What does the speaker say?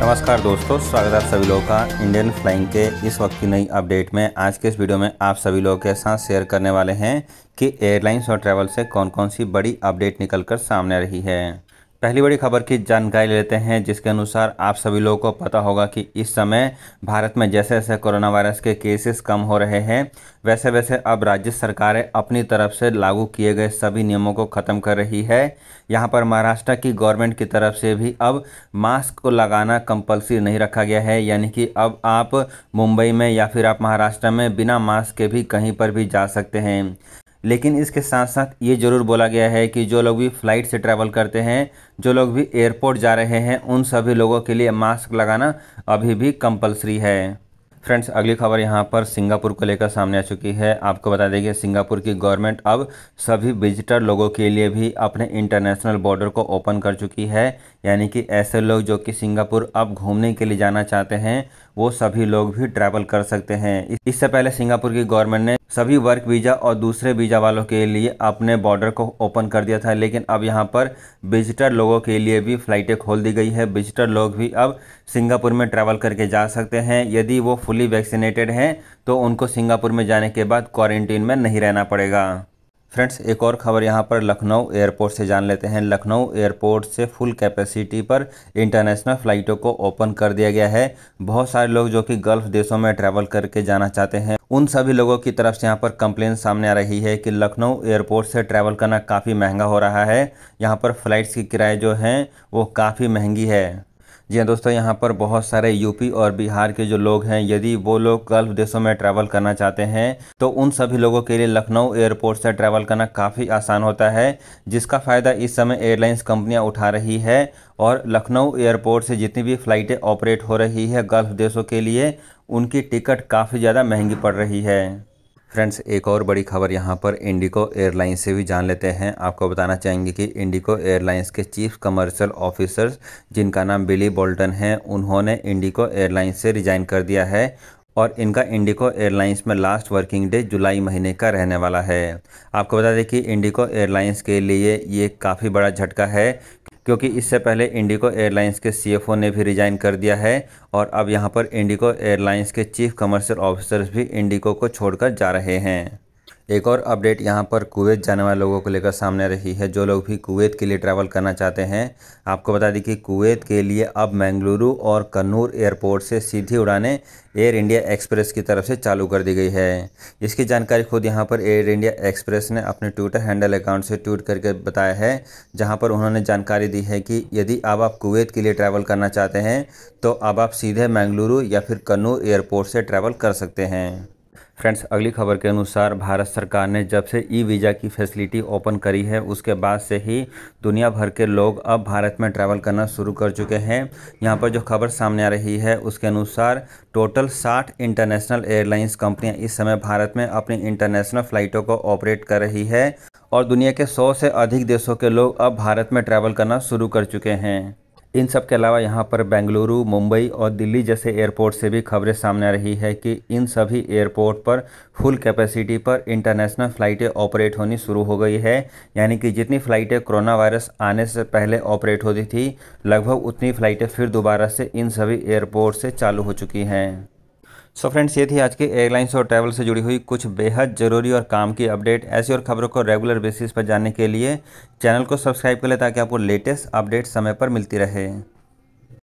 नमस्कार दोस्तों स्वागत है आप सभी लोगों का इंडियन फ्लाइंग के इस वक्त की नई अपडेट में आज के इस वीडियो में आप सभी लोगों के साथ शेयर करने वाले हैं कि एयरलाइंस और ट्रैवल से कौन कौन सी बड़ी अपडेट निकलकर सामने रही है पहली बड़ी खबर की जानकारी लेते हैं जिसके अनुसार आप सभी लोगों को पता होगा कि इस समय भारत में जैसे जैसे कोरोना वायरस के केसेस कम हो रहे हैं वैसे वैसे अब राज्य सरकारें अपनी तरफ से लागू किए गए सभी नियमों को ख़त्म कर रही है यहाँ पर महाराष्ट्र की गवर्नमेंट की तरफ से भी अब मास्क को लगाना कंपलसरी नहीं रखा गया है यानी कि अब आप मुंबई में या फिर आप महाराष्ट्र में बिना मास्क के भी कहीं पर भी जा सकते हैं लेकिन इसके साथ साथ ये ज़रूर बोला गया है कि जो लोग भी फ़्लाइट से ट्रैवल करते हैं जो लोग भी एयरपोर्ट जा रहे हैं उन सभी लोगों के लिए मास्क लगाना अभी भी कंपलसरी है फ्रेंड्स अगली खबर यहाँ पर सिंगापुर को लेकर सामने आ चुकी है आपको बता दें कि सिंगापुर की गवर्नमेंट अब सभी विजिटर लोगों के लिए भी अपने इंटरनेशनल बॉर्डर को ओपन कर चुकी है यानी कि ऐसे लोग जो कि सिंगापुर अब घूमने के लिए जाना चाहते हैं वो सभी लोग भी ट्रैवल कर सकते हैं इससे पहले सिंगापुर की गवर्नमेंट ने सभी वर्क वीज़ा और दूसरे वीज़ा वालों के लिए अपने बॉर्डर को ओपन कर दिया था लेकिन अब यहाँ पर विजिटर लोगों के लिए भी फ़्लाइटें खोल दी गई है विजिटर लोग भी अब सिंगापुर में ट्रैवल करके जा सकते हैं यदि वो फुली वैक्सीनेटेड हैं तो उनको सिंगापुर में जाने के बाद क्वारंटीन में नहीं रहना पड़ेगा फ्रेंड्स एक और खबर यहाँ पर लखनऊ एयरपोर्ट से जान लेते हैं लखनऊ एयरपोर्ट से फुल कैपेसिटी पर इंटरनेशनल फ़्लाइटों को ओपन कर दिया गया है बहुत सारे लोग जो कि गल्फ़ देशों में ट्रैवल करके जाना चाहते हैं उन सभी लोगों की तरफ से यहाँ पर कंप्लेन सामने आ रही है कि लखनऊ एयरपोर्ट से ट्रैवल करना काफ़ी महंगा हो रहा है यहाँ पर फ़्लाइट्स की किराए जो हैं वो काफ़ी महंगी है जी हाँ दोस्तों यहाँ पर बहुत सारे यूपी और बिहार के जो लोग हैं यदि वो लोग गल्फ देशों में ट्रैवल करना चाहते हैं तो उन सभी लोगों के लिए लखनऊ एयरपोर्ट से ट्रैवल करना काफ़ी आसान होता है जिसका फ़ायदा इस समय एयरलाइंस कंपनियाँ उठा रही है और लखनऊ एयरपोर्ट से जितनी भी फ़्लाइटें ऑपरेट हो रही है गल्फ देशों के लिए उनकी टिकट काफ़ी ज़्यादा महंगी पड़ रही है फ्रेंड्स एक और बड़ी खबर यहाँ पर इंडिको एयरलाइंस से भी जान लेते हैं आपको बताना चाहेंगे कि इंडिको एयरलाइंस के चीफ कमर्शियल ऑफिसर्स जिनका नाम बिली बोल्टन है उन्होंने इंडिको एयरलाइंस से रिजाइन कर दिया है और इनका इंडिको एयरलाइंस में लास्ट वर्किंग डे जुलाई महीने का रहने वाला है आपको बता दें कि इंडिको एयरलाइंस के लिए ये काफ़ी बड़ा झटका है क्योंकि इससे पहले इंडिको एयरलाइंस के सीएफओ ने भी रिजाइन कर दिया है और अब यहाँ पर इंडिको एयरलाइंस के चीफ कमर्शियल ऑफिसर्स भी इंडिको को छोड़कर जा रहे हैं एक और अपडेट यहाँ पर कुवैत जाने वाले लोगों को लेकर सामने रही है जो लोग भी कुवैत के लिए ट्रैवल करना चाहते हैं आपको बता दें कि कुवैत के लिए अब मैंगलुरु और कन्नूर एयरपोर्ट से सीधी उड़ानें एयर इंडिया एक्सप्रेस की तरफ से चालू कर दी गई है इसकी जानकारी खुद यहाँ पर एयर इंडिया एक्सप्रेस ने अपने ट्विटर हैंडल अकाउंट से ट्वीट करके बताया है जहाँ पर उन्होंने जानकारी दी है कि यदि अब आप कुवैत के लिए ट्रैवल करना चाहते हैं तो अब आप सीधे मैंगलुरु या फिर कन्नूर एयरपोर्ट से ट्रैवल कर सकते हैं फ्रेंड्स अगली खबर के अनुसार भारत सरकार ने जब से ई वीज़ा की फैसिलिटी ओपन करी है उसके बाद से ही दुनिया भर के लोग अब भारत में ट्रैवल करना शुरू कर चुके हैं यहाँ पर जो खबर सामने आ रही है उसके अनुसार टोटल 60 इंटरनेशनल एयरलाइंस कंपनियां इस समय भारत में अपनी इंटरनेशनल फ़्लाइटों को ऑपरेट कर रही है और दुनिया के सौ से अधिक देशों के लोग अब भारत में ट्रैवल करना शुरू कर चुके हैं इन सब के अलावा यहाँ पर बेंगलुरु मुंबई और दिल्ली जैसे एयरपोर्ट से भी खबरें सामने आ रही है कि इन सभी एयरपोर्ट पर फुल कैपेसिटी पर इंटरनेशनल फ़्लाइटें ऑपरेट होनी शुरू हो गई है यानी कि जितनी फ़्लाइटें कोरोना वायरस आने से पहले ऑपरेट होती थी लगभग उतनी फ़्लाइटें फिर दोबारा से इन सभी एयरपोर्ट से चालू हो चुकी हैं सो so फ्रेंड्स ये थी आज के एयरलाइंस और ट्रैवल से जुड़ी हुई कुछ बेहद ज़रूरी और काम की अपडेट ऐसी और खबरों को रेगुलर बेसिस पर जानने के लिए चैनल को सब्सक्राइब कर लें ताकि आपको लेटेस्ट अपडेट समय पर मिलती रहे